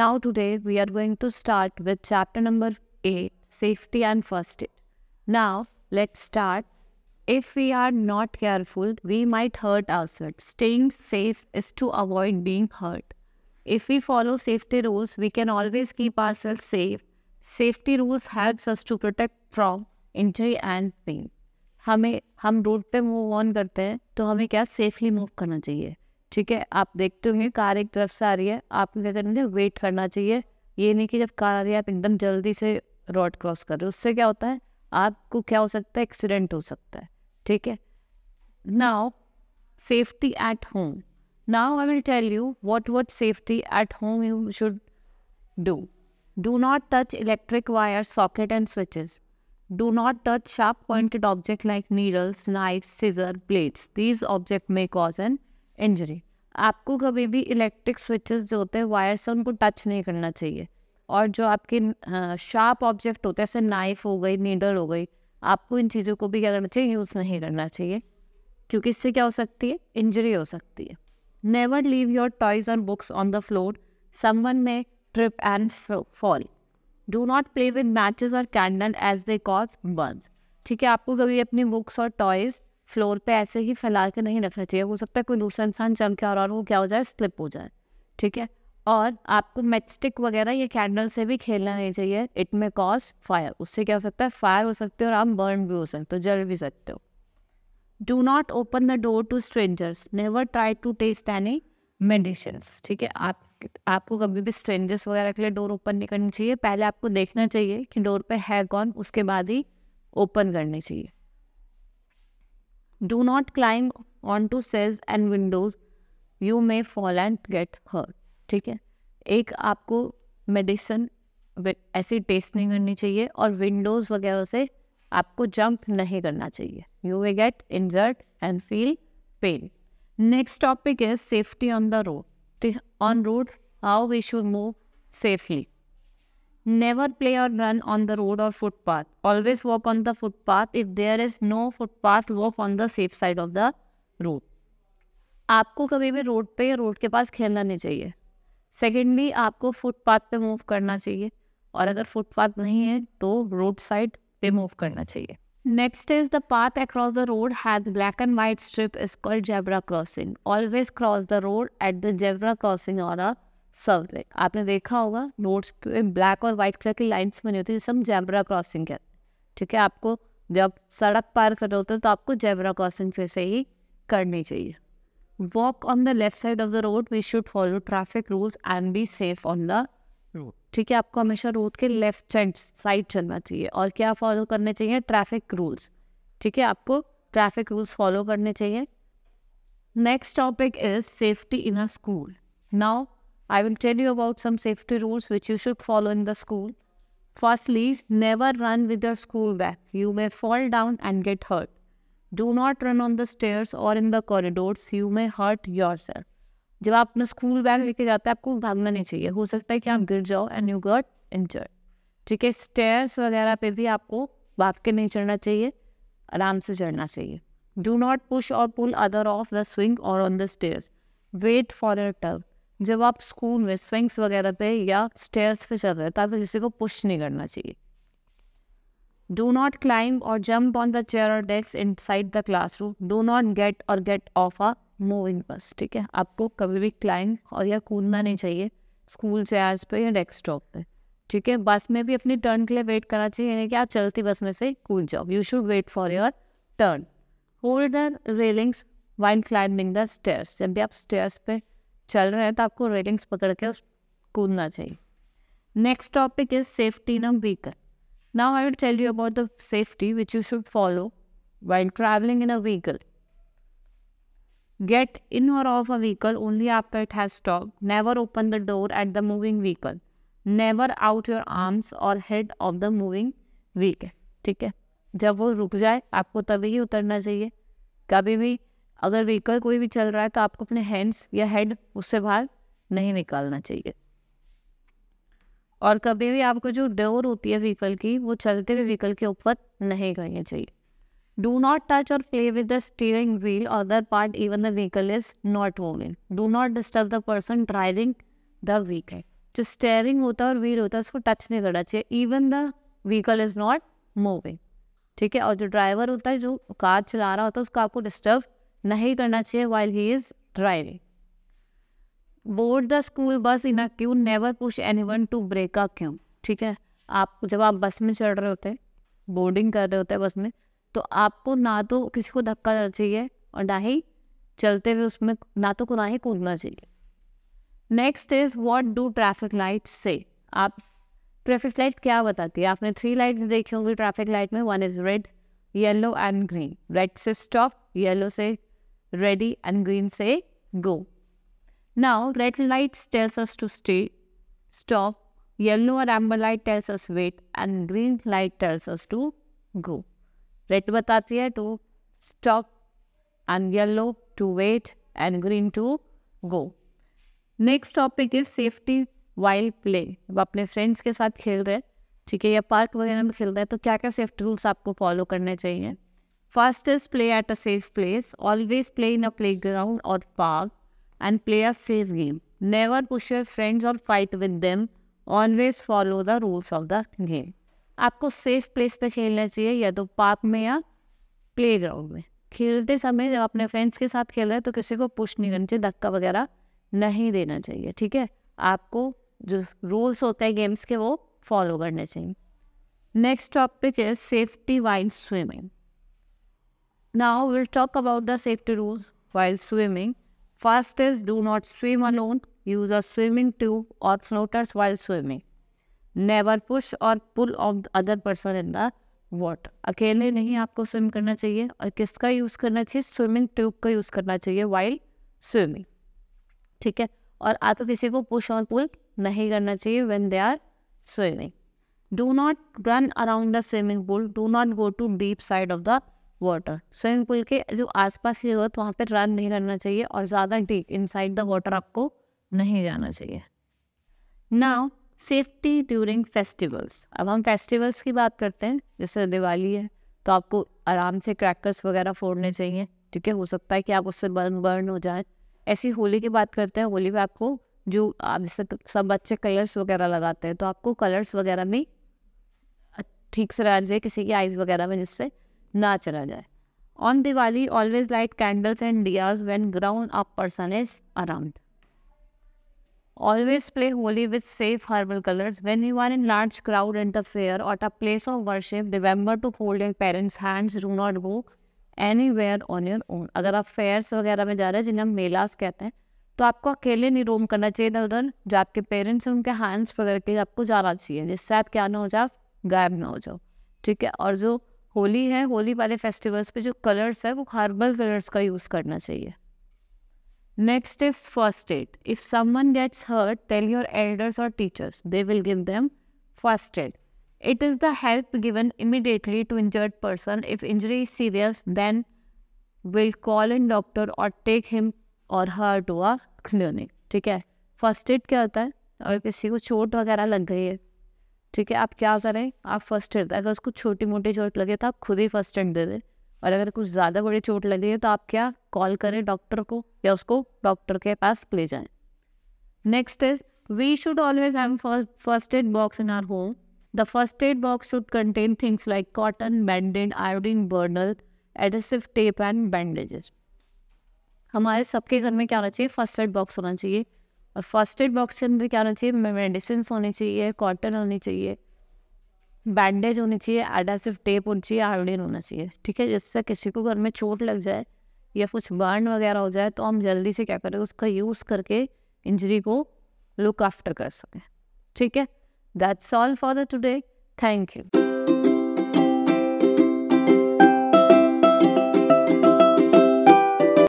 Now today we are going to start with chapter number 8 safety and first aid. Now let's start. If we are not careful, we might hurt ourselves. Staying safe is to avoid being hurt. If we follow safety rules, we can always keep ourselves safe. Safety rules helps us to protect from injury and pain. हमें हम road पे move on करते हैं तो हमें क्या safely move करना चाहिए ठीक है आप देखते हुए कार एक तरफ से आ रही है आपको क्या करना चाहिए वेट करना चाहिए ये नहीं कि जब कार आ रही है आप एकदम जल्दी से रोड क्रॉस कर रहे हो उससे क्या होता है आपको क्या हो सकता है एक्सीडेंट हो सकता है ठीक है now safety at home now I will tell you what what safety at home you should do do not touch electric wire socket and switches Do not touch sharp pointed object like needles, knives, scissors, blades. These object may cause an injury आपको कभी भी electric switches जो होते हैं wire से उनको touch नहीं करना चाहिए और जो आपके शार्प ऑब्जेक्ट होते हैं जैसे नाइफ हो गई नीडल हो गई आपको इन चीज़ों को भी क्या करना चाहिए यूज़ नहीं करना चाहिए क्योंकि इससे क्या हो सकती है इंजरी हो सकती है नेवर लीव योर टॉयज और books on the floor someone may trip and fall do not play with matches और candle as they cause burns ठीक है आपको कभी अपनी बुक्स और टॉयज़ फ्लोर पे ऐसे ही फैला के नहीं रखना चाहिए हो सकता है कोई दूसरा इंसान चल के और वो क्या हो जाए स्लिप हो जाए ठीक है और आपको मैचस्टिक वगैरह या कैंडल से भी खेलना नहीं चाहिए इट मे कॉज फायर उससे क्या हो सकता है फायर हो सकते हो और आप बर्न भी हो सकते हो जल भी सकते हो do not open the door to strangers never try to taste any medicine ठीक है आप आपको कभी भी स्ट्रेंजर्स वगैरह के लिए डोर ओपन नहीं करनी चाहिए पहले आपको देखना चाहिए कि डोर पे है कौन उसके बाद ही ओपन करनी चाहिए Do not climb onto cells and windows. You may fall and get hurt. ठीक है एक आपको मेडिसिन ऐसी टेस्ट नहीं करनी चाहिए और विंडोज़ वगैरह से आपको जंप नहीं करना चाहिए you may get injured and feel pain next topic is safety on the road on road how we should move safely Never play or run on the road or footpath. Always walk on the footpath. If there is no footpath, walk on the safe side of the road. आपको कभी भी road पे या road के पास खेलना नहीं चाहिए secondly आपको फुटपाथ पे मूव करना चाहिए और अगर फुटपाथ नहीं है तो रोड साइड पे मूव करना चाहिए next is the path across the road has black and white strip is called zebra crossing always cross the road at the zebra crossing और अ सर्व लाइक आपने देखा होगा नोट्स पे ब्लैक और वाइट कलर की लाइंस बनी होती है जिसे हम जैबरा क्रॉसिंग कहते हैं ठीक है आपको जब सड़क पार कर रहे होते हैं तो आपको जैबरा क्रॉसिंग फिर से ही करनी चाहिए walk on the left side of the road we should follow traffic rules and be safe on the road ठीक है आपको हमेशा रोड के लेफ्ट साइड साइड चलना चाहिए और क्या फॉलो करने चाहिए ट्रैफिक रूल्स ठीक है आपको ट्रैफिक रूल्स फॉलो करने चाहिए next topic is safety in a school now I will tell you about some safety rules which you should follow in the school. Firstly, never run with your school bag. You may fall down and get hurt. Do not run on the stairs or in the corridors. You may hurt yourself. जब आप अपना school bag लेके जाते हैं आपको भागना नहीं चाहिए हो सकता है कि आप गिर जाओ एंड यू गट इंजर्ड ठीक है स्टेयर्स वगैरह पे भी आपको भाग के नहीं चढ़ना चाहिए आराम से चढ़ना चाहिए डू नॉट पुश और pull other of the swing और on the stairs wait for a turn जब आप स्कूल में स्विंग्स वगैरह पे या स्टेयर्स पे चल रहे हैं तो किसी को पुश नहीं करना चाहिए डू नॉट क्लाइंब और जम्प ऑन द चेयर और desk inside the classroom do not get और get off a moving bus ठीक है आपको कभी भी क्लाइंब और या कूदना नहीं चाहिए स्कूल चेयर्स पे या डेस्क टॉप पे ठीक है बस में भी अपनी टर्न के लिए वेट करना चाहिए यानी कि आप चलती बस में से कूद जाओ you should wait for your turn hold the railings while climbing the stairs जब भी आप स्टेयर्स पे चल रहे हैं तो आपको रेलिंग्स पकड़ के कूदना चाहिए next topic is safety in vehicle now I will tell you about the safety which you should follow while travelling in a vehicle get in और off a vehicle only after it has stop never open the door at the moving vehicle never out your arms और head off the moving vehicle ठीक है जब वो रुक जाए आपको तभी ही उतरना चाहिए कभी भी अगर व्हीकल कोई भी चल रहा है तो आपको अपने हैंड्स या हेड उससे बाहर नहीं निकालना चाहिए और कभी भी आपको जो डोर होती है व्हीकल की वो चलते हुए व्हीकल के ऊपर नहीं करनी चाहिए डू नॉट टच और play with the steering wheel और other part even the vehicle is not moving do not disturb the person driving the vehicle जो स्टेयरिंग होता है और व्हील होता है उसको टच नहीं करना चाहिए even the vehicle is not moving ठीक है और जो ड्राइवर होता है जो कार चला रहा होता है उसको आपको डिस्टर्ब नहीं करना चाहिए while he is driving board the school bus in a queue never push anyone to break a queue ठीक है आप जब आप बस में चढ़ रहे होते हैं बोर्डिंग कर रहे होते हैं बस में तो आपको ना तो किसी को धक्का देना चाहिए और ना ही चलते हुए उसमें ना तो ना ही कूदना चाहिए next is what do traffic light से आप ट्रैफिक लाइट क्या बताती है आपने थ्री लाइट्स देखी होंगी ट्रैफिक लाइट में one is red yellow and green red से स्टॉप येलो से ready and green say go. Now red light tells us to stay, stop, yellow or amber light tells us wait and green light tells us to go. Red batati hai to stop and yellow to wait and green to go. Next topic is safety while play अब अपने friends के साथ खेल रहे हैं ठीक है या पार्क वगैरह में खेल रहे हैं तो क्या क्या सेफ्टी रूल्स आपको फॉलो करने चाहिए First is play at a safe place. Always play in a playground or park and play a safe game. Never push your friends or fight with them. Always follow the rules of the game. आपको safe place पे खेलना चाहिए या तो park में या play ground में खेलते समय जब अपने फ्रेंड्स के साथ खेल रहे हैं तो किसी को पुश नहीं करना चाहिए धक्का वगैरह नहीं देना चाहिए ठीक है आपको जो रूल्स होते हैं गेम्स के वो फॉलो करने चाहिए नेक्स्ट टॉपिक है safety while swimming Now we'll talk about the safety rules while swimming. First is do not swim alone. Use a swimming tube or floaters while swimming. Never push or pull on the other person in the water. अकेले नहीं आपको swim करना चाहिए और किसका use करना चाहिए swimming tube का यूज़ करना चाहिए वाइल स्विमिंग ठीक है और आपको किसी को पुश और पुल नहीं करना चाहिए when they are swimming do not run around the swimming pool do not go to deep side of the water swimming pool के जो आसपास की जगह वहाँ पर रन नहीं करना चाहिए और ज़्यादा डीप इनसाइड द वाटर आपको नहीं जाना चाहिए नाउ सेफ्टी ड्यूरिंग फेस्टिवल्स अब हम फेस्टिवल्स की बात करते हैं जैसे दिवाली है तो आपको आराम से क्रैकर्स वगैरह फोड़ने चाहिए ठीक है हो सकता है कि आप उससे बर्न बर्न हो जाए ऐसी होली की बात करते हैं होली में आपको जो आप जैसे तो सब बच्चे कलर्स वगैरह लगाते हैं तो आपको कलर्स वगैरह में ठीक से रहना चाहिए किसी की आइज़ वगैरह में जिससे ना चला जाए on Diwali always light candles and diyas when grown up person is around always play Holi with safe herbal colours when you are in large crowd and the fair at a place of worship worship, to hold hold parents hands do not go anywhere on your own अगर आप fears वगैरह में जा रहे हैं जिन्हें हम MELAS कहते हैं तो आपको अकेले नहीं रोम करना चाहिए इधर उधर जो आपके पेरेंट्स हैं उनके हैंड्स पकड़ के आपको जाना चाहिए जिससे आप क्या ना हो जाओ गायब ना हो जाओ ठीक है और जो होली है होली वाले फेस्टिवल्स पे जो कलर्स है वो हर्बल कलर्स का यूज़ करना चाहिए next is first aid if someone gets hurt tell your elders और teachers they will give them first aid it is the help given immediately to injured person if injury is serious then will call in doctor और take him और her to a clinic ठीक है first aid क्या होता है अगर किसी को चोट वगैरह लग गई है ठीक है आप क्या करें आप फर्स्ट एड अगर उसको छोटी मोटी चोट लगे तो आप खुद ही फर्स्ट एड दे दें और अगर कुछ ज़्यादा बड़ी चोट लगी है तो आप क्या कॉल करें डॉक्टर को या उसको डॉक्टर के पास ले जाएं next is we should always have first aid box in our home the first aid box should contain things like cotton bandaid iodine burner adhesive tape and bandages हमारे सबके घर में क्या होना चाहिए फर्स्ट एड बॉक्स होना चाहिए और फर्स्ट एड बॉक्स के अंदर क्या होना चाहिए मेडिसिन होनी चाहिए कॉटन होनी चाहिए बैंडेज होनी चाहिए एडासिव टेप होनी चाहिए आयोडिन होना चाहिए ठीक है जिससे किसी को घर में चोट लग जाए या कुछ बर्न वगैरह हो जाए तो हम जल्दी से क्या करें उसका यूज़ करके इंजरी को लुक आफ्टर कर सकें ठीक है that's all for the today thank you